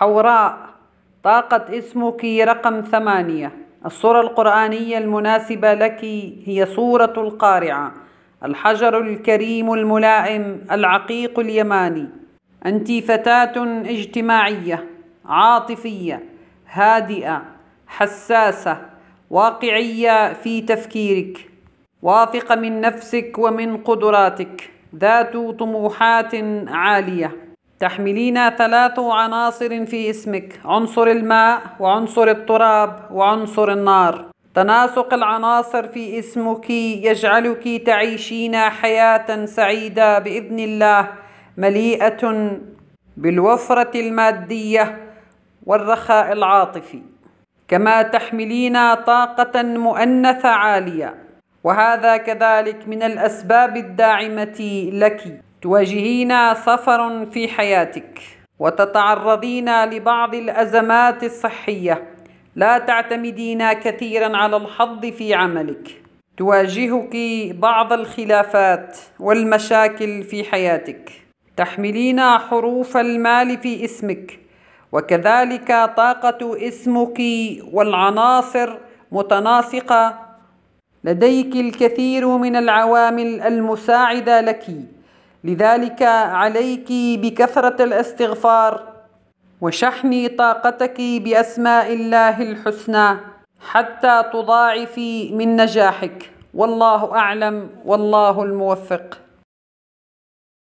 حوراء طاقة اسمك رقم ثمانية الصورة القرآنية المناسبة لك هي صورة القارعة الحجر الكريم الملائم العقيق اليماني أنت فتاة اجتماعية عاطفية هادئة حساسة واقعية في تفكيرك واثقة من نفسك ومن قدراتك ذات طموحات عالية تحملين ثلاث عناصر في اسمك عنصر الماء وعنصر التراب وعنصر النار تناسق العناصر في اسمك يجعلك تعيشين حياة سعيدة بإذن الله مليئة بالوفرة المادية والرخاء العاطفي كما تحملين طاقة مؤنثة عالية وهذا كذلك من الأسباب الداعمة لك تواجهين سفر في حياتك وتتعرضين لبعض الأزمات الصحية لا تعتمدين كثيرا على الحظ في عملك تواجهك بعض الخلافات والمشاكل في حياتك تحملين حروف المال في اسمك وكذلك طاقة اسمك والعناصر متناسقة لديك الكثير من العوامل المساعدة لكِ لذلك عليك بكثرة الاستغفار وشحني طاقتك بأسماء الله الحسنى حتى تضاعفي من نجاحك والله أعلم والله الموفق